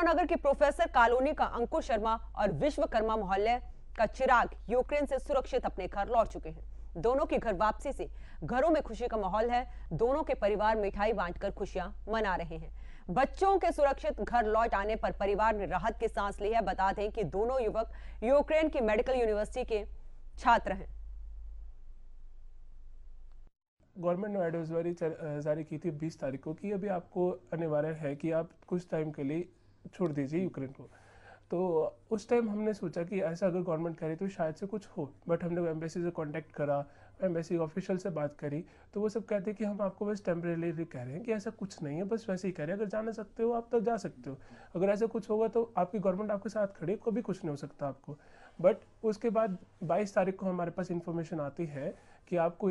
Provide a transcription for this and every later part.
नगर के professor colony का अंकुश शर्मा और विश्वकर्मा मोहल्ले का चिराग यूक्रेन से सुरक्षित अपने घर लौट चुके हैं दोनों की घर वापसी से घरों में खुशी का माहौल है दोनों के परिवार मिठाई बांटकर खुशियां मना रहे हैं बच्चों के सुरक्षित घर लौट आने पर परिवार ने राहत की सांस ली है बता दें कि दोनों युवक यूक्रेन की मेडिकल यूनिवर्सिटी के छात्र हैं गवर्नमेंट ने एडवाइजरी जारी की थी 20 तारीख को कि अभी आपको अनिवार्य है कि आप कुछ टाइम के लिए छोड़ दीजिए यूक्रेन को तो उस टाइम हमने सोचा कि ऐसा अगर गवर्नमेंट करे तो शायद से कुछ हो बट हमने एम्बेसी से कॉन्टैक्ट करा एम्बेसी ऑफिशियल से बात करी तो वो सब कहते हैं कि हम आपको बस टेम्परेली कह रहे हैं कि ऐसा कुछ नहीं है बस वैसे ही कह रहे हैं अगर जाना सकते हो आप तो जा सकते हो अगर ऐसा कुछ होगा तो आपकी गवर्नमेंट आपके साथ खड़ी कभी कुछ नहीं हो सकता आपको बट उसके बाद बाईस तारीख को हमारे पास इन्फॉर्मेशन आती है कि आपको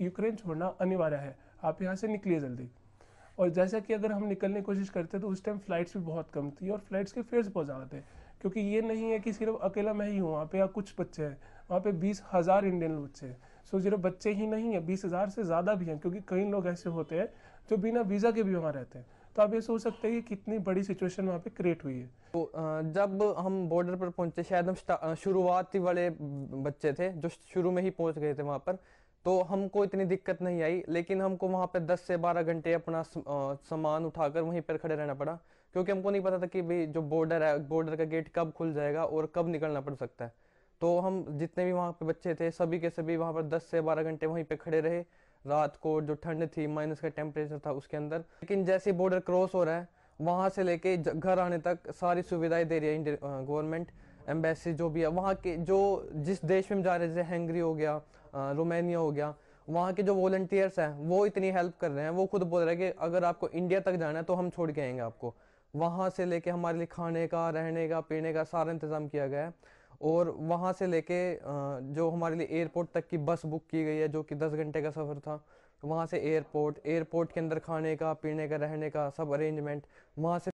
यूक्रेन छोड़ना अनिवार्य है आप यहाँ से निकलिए जल्दी और जैसा कि अगर हम निकलने की कोशिश करते तो उस टाइम फ़्लाइट्स भी बहुत कम थी और फ़्लाइट्स के फेयर्स बहुत ज़्यादा थे क्योंकि ये नहीं है कि सिर्फ अकेला मैं ही हूँ वहाँ पे या कुछ बच्चे हैं वहाँ पे बीस हज़ार इंडियन बच्चे हैं सो सिर्फ बच्चे ही नहीं हैं बीस हज़ार से ज़्यादा भी हैं क्योंकि कई लोग ऐसे होते हैं जो बिना वीज़ा के भी वहाँ रहते हैं तो आप ये सोच सकते हैं कि कितनी बड़ी सिचुएशन वहाँ पे क्रिएट हुई है तो जब हम बॉर्डर पर पहुंचे शायद हम शुरुआती वाले बच्चे थे जो शुरू में ही पहुंच गए थे वहाँ पर तो हमको इतनी दिक्कत नहीं आई लेकिन हमको वहाँ पर 10 से 12 घंटे अपना सामान उठाकर वहीं पर खड़े रहना पड़ा क्योंकि हमको नहीं पता था कि भाई जो बॉर्डर है बॉर्डर का गेट कब खुल जाएगा और कब निकलना पड़ सकता है तो हम जितने भी वहाँ पे बच्चे थे सभी के सभी वहाँ पर 10 से 12 घंटे वहीं पर खड़े रहे रात को जो ठंड थी माइनस का टेम्परेचर था उसके अंदर लेकिन जैसे बॉर्डर क्रॉस हो रहा है वहाँ से लेके घर आने तक सारी सुविधाएं दे रही है गवर्नमेंट एम्बेसी जो भी है वहाँ के जो जिस देश में हम जा रहे जैसे हंगरी हो गया रोमानिया हो गया वहाँ के जो वॉल्टियर्स हैं वो इतनी हेल्प कर रहे हैं वो खुद बोल रहे हैं कि अगर आपको इंडिया तक जाना है तो हम छोड़ के आएंगे आपको वहाँ से लेके हमारे लिए खाने का रहने का पीने का सारा इंतज़ाम किया गया है और वहाँ से लेके जो हमारे लिए एयरपोर्ट तक की बस बुक की गई है जो कि दस घंटे का सफ़र था वहाँ से एयरपोर्ट एयरपोर्ट के अंदर खाने का पीने का रहने का सब अरेंजमेंट वहाँ से